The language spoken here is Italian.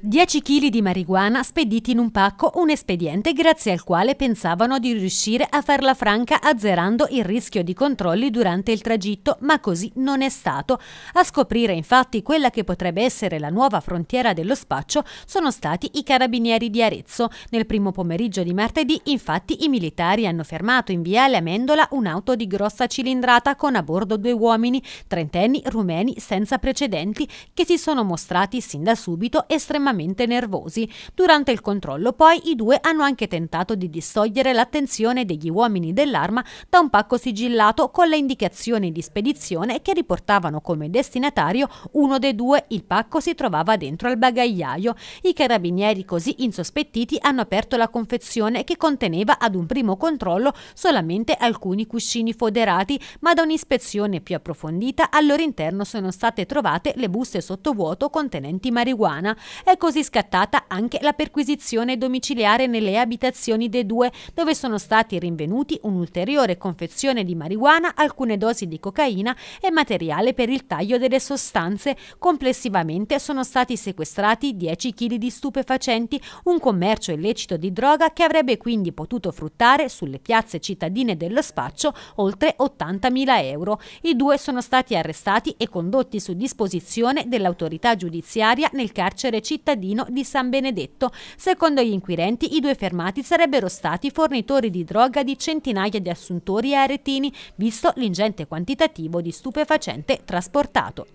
10 kg di marijuana spediti in un pacco, un espediente grazie al quale pensavano di riuscire a farla franca azzerando il rischio di controlli durante il tragitto, ma così non è stato. A scoprire infatti quella che potrebbe essere la nuova frontiera dello spaccio sono stati i carabinieri di Arezzo. Nel primo pomeriggio di martedì infatti i militari hanno fermato in viale Amendola un'auto di grossa cilindrata con a bordo due uomini, trentenni rumeni senza precedenti, che si sono mostrati sin da subito estremamente estremamente nervosi. Durante il controllo poi i due hanno anche tentato di distogliere l'attenzione degli uomini dell'arma da un pacco sigillato con le indicazioni di spedizione che riportavano come destinatario uno dei due. Il pacco si trovava dentro al bagagliaio. I carabinieri così insospettiti hanno aperto la confezione che conteneva ad un primo controllo solamente alcuni cuscini foderati, ma da un'ispezione più approfondita al loro interno sono state trovate le buste sottovuoto contenenti marijuana. È è così scattata anche la perquisizione domiciliare nelle abitazioni dei due, dove sono stati rinvenuti un'ulteriore confezione di marijuana, alcune dosi di cocaina e materiale per il taglio delle sostanze. Complessivamente sono stati sequestrati 10 kg di stupefacenti, un commercio illecito di droga che avrebbe quindi potuto fruttare sulle piazze cittadine dello spaccio oltre 80.000 euro. I due sono stati arrestati e condotti su disposizione dell'autorità giudiziaria nel carcere cittadino cittadino di San Benedetto. Secondo gli inquirenti, i due fermati sarebbero stati fornitori di droga di centinaia di assuntori e aretini, visto l'ingente quantitativo di stupefacente trasportato.